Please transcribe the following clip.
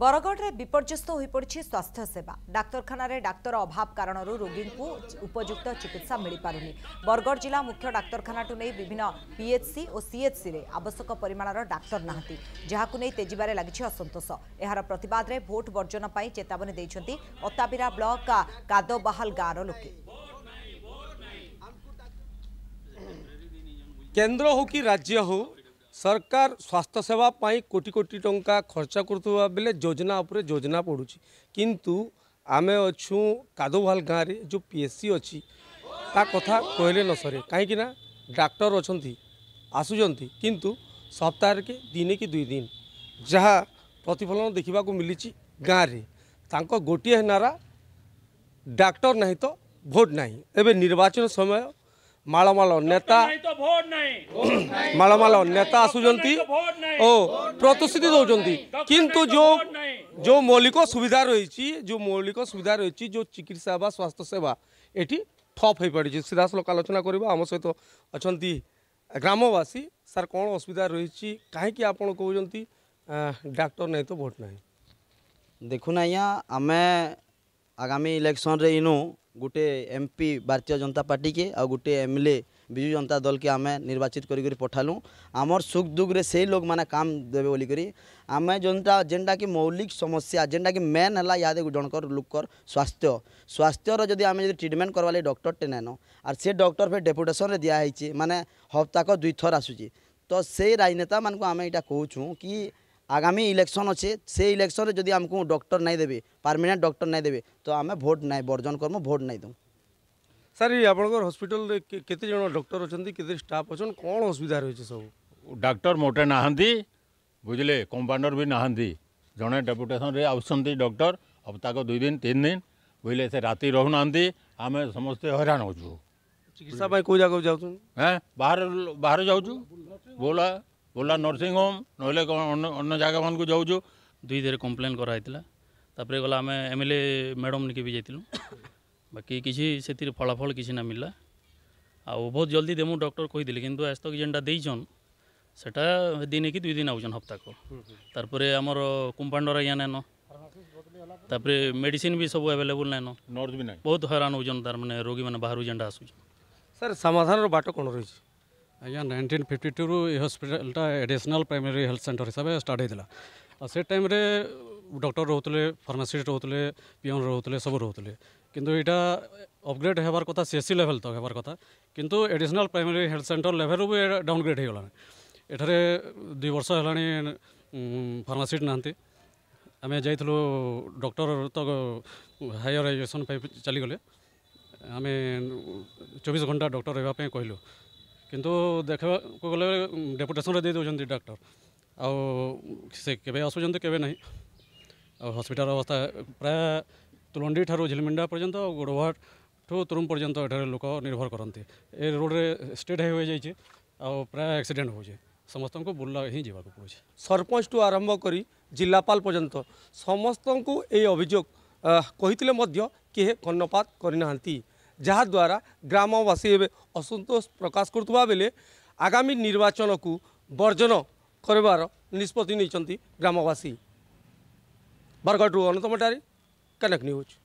বরগড়ে বিপর্যস্ত হয়ে পড়ছে স্বাস্থ্য সেবা ডাক্তারখানার ডাক্তার অভাব কারণ রোগী উপযুক্ত চিকিৎসা মিপারুনি বরগড় জেলা মুখ্য ডাক্তারখানাঠু নেই বিভিন্ন পিএচসি ও সিএচসি আবশ্যক পরিমাণের ডাক্তার না যা তেজিবার লাগিছে অসন্তোষ এর প্রতবাদে ভোট বর্জন চেতাবনী দিয়েছেন অতাবিরা ব্লক কাদবাহাল গাঁর লোক কেন্দ্র হোক কি রাজ্য হোক সরকার স্বাস্থ্য সেবা পাই কোটি কোটি টঙ্কা খরচ করুবা বেলে যোজনা উপরে যোজনা পড়ুছি কিন্তু আমি অছু কাদুভাল গাঁরে যে পিএসসি অছি তা কথা কহিলে ন সরে কাইকি না ডাক্তার অনেক আসুচার কিন্তু সপ্তাহে দিনে কি দুই দিন যা প্রতিফলন দেখা মিলিছি গাঁরে তাঁক গোটিয়ে নারা ডাক্তার নাই তো ভোট নাই এবে নির্বাচন সময় मलमल नेता मलमल नेता आसुं प्रतिश्रुति दौंट किंतु जो जो मौलिक सुविधा रही जो मौलिक सुविधा रही जो चिकित्सा बा स्वास्थ्य सेवा ये ठप हो पड़े सीधा सल आलोचना करवा आम सहित अच्छा ग्रामवासी सर कौन असुविधा रही कहीं आप कहते डाक्टर नहीं तो भोट ना देखुना आज आगामी इलेक्शन रे इनू गोटे एमपी भारतीय जनता पार्टी के आ गोटे ए विजु जनता दल के आम निर्वाचित कर पठालु आमर सुख दुखे से लोग मैंने काम देवे बोलिकी आम जनता जेनटा कि मौलिक समस्या जेनटा कि मेन है याद जनकर लोकर स्वास्थ्य स्वास्थ्यर जदि आम जब ट्रिटमेंट करवा लगे डक्टर टे नाइन आर से डक्टर फिर डेपुटेसन दिखाई मैंने हफ्ताक दुई थर आसूँ तो से राजनेता मानक आम यहाँ कहूँ कि আগামী ইলেকশন অছে সেই ইলেকশনে যদি আমি ডক্টর নাই দেবে পারমানেন্ট ডক্টর নাই দেবে তো আমি ভোট নাই বর্জন করমু ভোট নাই দেবু ସାର୍ ଆପଣଙ୍କର ହସ୍ପିଟାଲରେ କେତେ ଜଣ ଡକ୍ଟର ଅଛନ୍ତି କେତେ ଷ୍ଟାଫ୍ ଅଛନ୍ତି କ'ଣ ଅସୁବିଧା ରହିଛି ସବୁ ଡାକ୍ତର ମୋଟେ ନାହାନ୍ତି ବୁଝିଲେ କମ୍ପାଉଣ୍ଡର ବି ନାହାନ୍ତି ଜଣେ ଡେପୁଟେସନରେ ଆସୁଛନ୍ତି ଡକ୍ଟର ଆଉ ତାକୁ ଦୁଇ ଦିନ ତିନି ଦିନ ବୁଝିଲେ ସେ ରାତି ରହୁନାହାନ୍ତି ଆମେ ସମସ୍ତେ ହଇରାଣ ହେଉଛୁ ଚିକିତ୍ସା ପାଇଁ କେଉଁ ଜାଗାକୁ ଯାଉଛୁ ହେଁ ବାହାର ବାହାର ଯାଉଛୁ ବୋଲା গোলা নর্সিং হোম নহলে অন্য জায়গা মানুষ যাওছু দুই ধীরে কমপ্লেন করা হয়েছিল তাপরে গলা আমি এমএলএ ম্যাডাম নিকে বি যাইলু বাকি কিছু সেতির ফলাফল কিছু না মিললা আউ বহুত জলদি দেমু ডক্টর কইদিলে কিন্তু আজ তক যেটা দিয়েছন সেটা দিনে কি দুই দিন আউছন হপ্তাহ তারপরে আমার কম্পাউন্ডর আজ্ঞা নেন তাপরে মেডিসিন বি সব আভেলেবল নেন বহুত হইরাণ হচ্ছেন তার মানে রোগী মানে বাহারু যেটা আসুছন স্যার সমাধানের বাট কোণ রয়েছে ଆଜ୍ଞା ନାଇଣ୍ଟିନ୍ ଫିଫ୍ଟି ଟୁରୁ ଏ ହସ୍ପିଟାଲଟା ଆଡ଼ିସନାଲ୍ ପ୍ରାଇମେରୀ ହେଲ୍ଥ ସେଣ୍ଟର ହିସାବରେ ଷ୍ଟାର୍ଟ ହେଇଥିଲା ଆଉ ସେ ଟାଇମ୍ରେ ଡକ୍ଟର ରହୁଥିଲେ ଫାର୍ମାସିଷ୍ଟ ରହୁଥିଲେ ପିଅନ୍ ରହୁଥିଲେ ସବୁ ରହୁଥିଲେ କିନ୍ତୁ ଏଇଟା ଅପଗ୍ରେଡ୍ ହେବାର କଥା ସି ଏସ୍ ସି ଲେଭେଲ୍ ତକ୍ ହେବାର କଥା କିନ୍ତୁ ଆଡ଼ିସନାଲ୍ ପ୍ରାଇମେରୀ ହେଲ୍ଥ ସେଣ୍ଟର ଲେଭେଲ୍ରୁ ବି ଡାଉନଗ୍ରେଡ୍ ହେଇଗଲାଣି ଏଠାରେ ଦୁଇ ବର୍ଷ ହେଲାଣି ଫାର୍ମାସିଷ୍ଟ ନାହାନ୍ତି ଆମେ ଯାଇଥିଲୁ ଡକ୍ଟର ତ ହାୟର ଏଜୁକେସନ୍ ପାଇଁ ଚାଲିଗଲେ ଆମେ ଚବିଶ ଘଣ୍ଟା ଡକ୍ଟର ରହିବା ପାଇଁ କହିଲୁ କିନ୍ତୁ ଦେଖିବାକୁ ଗଲେ ଡେପୁଟେସନ୍ରେ ଦେଇ ଦେଉଛନ୍ତି ଡାକ୍ତର ଆଉ ସେ କେବେ ଆସୁଛନ୍ତି କେବେ ନାହିଁ ଆଉ ହସ୍ପିଟାଲ ଅବସ୍ଥା ପ୍ରାୟ ତୁଲଣ୍ଡି ଠାରୁ ଝିଲିମିଣ୍ଡା ପର୍ଯ୍ୟନ୍ତ ଆଉ ଗୋଡ଼ଭାଟଠୁ ତୁରୁମ୍ ପର୍ଯ୍ୟନ୍ତ ଏଠାରେ ଲୋକ ନିର୍ଭର କରନ୍ତି ଏ ରୋଡ଼ରେ ଷ୍ଟେଟ୍ ହାଇୱେ ଯାଇଛି ଆଉ ପ୍ରାୟ ଆକ୍ସିଡେଣ୍ଟ ହେଉଛି ସମସ୍ତଙ୍କୁ ବୁର୍ଲା ହିଁ ଯିବାକୁ ପଡ଼ୁଛି ସରପଞ୍ଚଠୁ ଆରମ୍ଭ କରି ଜିଲ୍ଲାପାଳ ପର୍ଯ୍ୟନ୍ତ ସମସ୍ତଙ୍କୁ ଏହି ଅଭିଯୋଗ କହିଥିଲେ ମଧ୍ୟ କେହି କର୍ଣ୍ଣପାତ କରିନାହାନ୍ତି ଯାହାଦ୍ୱାରା ଗ୍ରାମବାସୀ ଏବେ ଅସନ୍ତୋଷ ପ୍ରକାଶ କରୁଥିବା ବେଳେ ଆଗାମୀ ନିର୍ବାଚନକୁ ବର୍ଜନ କରିବାର ନିଷ୍ପତ୍ତି ନେଇଛନ୍ତି ଗ୍ରାମବାସୀ ବରଗଡ଼ରୁ ଅନନ୍ତ ମଟାରୀ କନେକ୍ଟ ନ୍ୟୁଜ୍